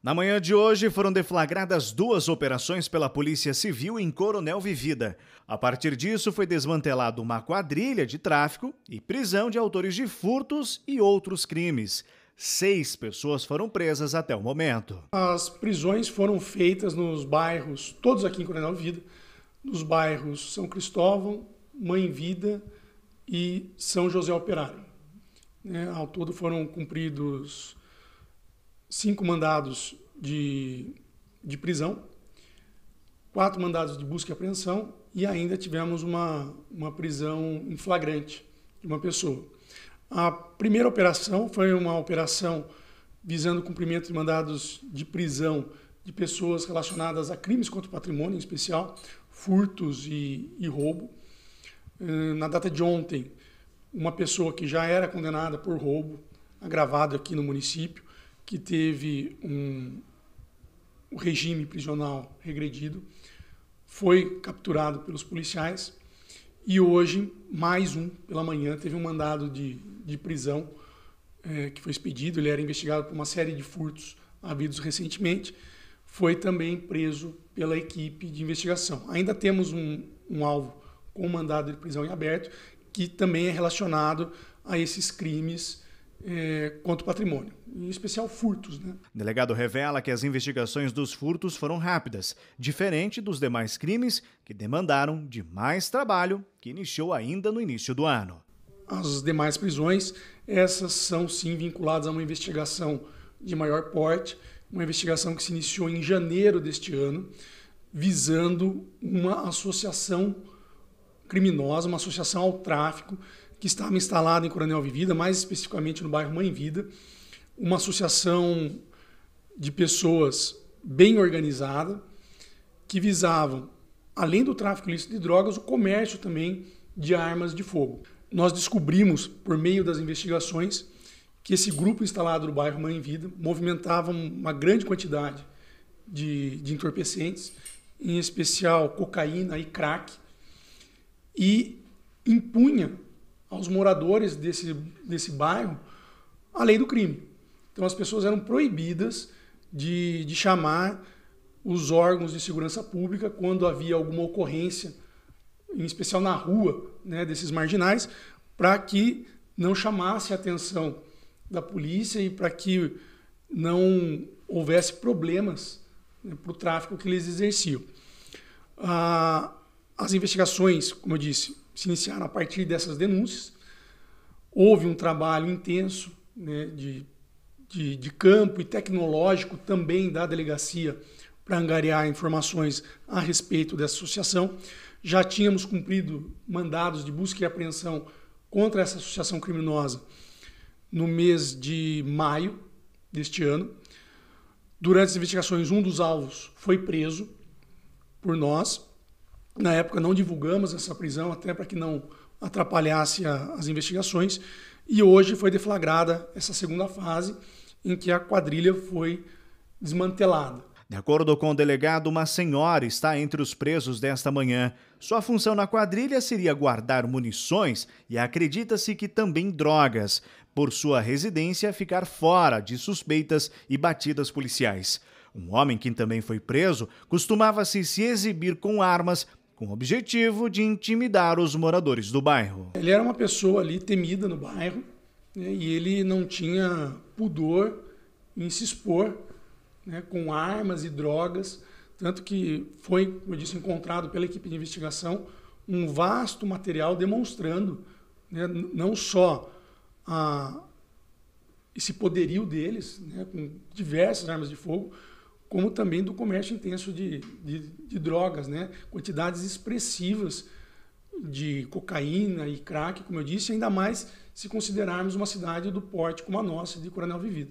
Na manhã de hoje foram deflagradas duas operações pela Polícia Civil em Coronel Vivida. A partir disso foi desmantelada uma quadrilha de tráfico e prisão de autores de furtos e outros crimes. Seis pessoas foram presas até o momento. As prisões foram feitas nos bairros, todos aqui em Coronel Vivida, nos bairros São Cristóvão, Mãe Vida e São José Operário. Né? Ao todo foram cumpridos cinco mandados de, de prisão, quatro mandados de busca e apreensão e ainda tivemos uma, uma prisão em flagrante de uma pessoa. A primeira operação foi uma operação visando o cumprimento de mandados de prisão de pessoas relacionadas a crimes contra o patrimônio, em especial furtos e, e roubo. Eh, na data de ontem, uma pessoa que já era condenada por roubo, agravado aqui no município, que teve um, regime prisional regredido, foi capturado pelos policiais e hoje, mais um pela manhã, teve um mandado de, de prisão é, que foi expedido. Ele era investigado por uma série de furtos havidos recentemente. Foi também preso pela equipe de investigação. Ainda temos um, um alvo com mandado de prisão em aberto que também é relacionado a esses crimes é, quanto patrimônio, em especial furtos. Né? O delegado revela que as investigações dos furtos foram rápidas, diferente dos demais crimes que demandaram de mais trabalho que iniciou ainda no início do ano. As demais prisões, essas são sim vinculadas a uma investigação de maior porte, uma investigação que se iniciou em janeiro deste ano, visando uma associação criminosa, uma associação ao tráfico que estava instalada em Coronel Vivida, mais especificamente no bairro Mãe Vida, uma associação de pessoas bem organizada que visavam, além do tráfico ilícito de drogas, o comércio também de armas de fogo. Nós descobrimos, por meio das investigações, que esse grupo instalado no bairro Mãe Vida movimentava uma grande quantidade de, de entorpecentes, em especial cocaína e crack, e impunha aos moradores desse, desse bairro a lei do crime. Então as pessoas eram proibidas de, de chamar os órgãos de segurança pública quando havia alguma ocorrência, em especial na rua, né, desses marginais, para que não chamasse a atenção da polícia e para que não houvesse problemas né, para o tráfico que eles exerciam. Ah, as investigações, como eu disse, se iniciaram a partir dessas denúncias. Houve um trabalho intenso né, de, de, de campo e tecnológico também da delegacia para angariar informações a respeito dessa associação. Já tínhamos cumprido mandados de busca e apreensão contra essa associação criminosa no mês de maio deste ano. Durante as investigações, um dos alvos foi preso por nós. Na época não divulgamos essa prisão, até para que não atrapalhasse a, as investigações. E hoje foi deflagrada essa segunda fase, em que a quadrilha foi desmantelada. De acordo com o delegado, uma senhora está entre os presos desta manhã. Sua função na quadrilha seria guardar munições e acredita-se que também drogas, por sua residência ficar fora de suspeitas e batidas policiais. Um homem que também foi preso costumava -se, se exibir com armas com o objetivo de intimidar os moradores do bairro. Ele era uma pessoa ali temida no bairro né, e ele não tinha pudor em se expor né, com armas e drogas, tanto que foi, como eu disse, encontrado pela equipe de investigação um vasto material demonstrando né, não só a, esse poderio deles, né, com diversas armas de fogo, como também do comércio intenso de, de, de drogas, né? quantidades expressivas de cocaína e crack, como eu disse, ainda mais se considerarmos uma cidade do porte como a nossa, de Coronel Vivido.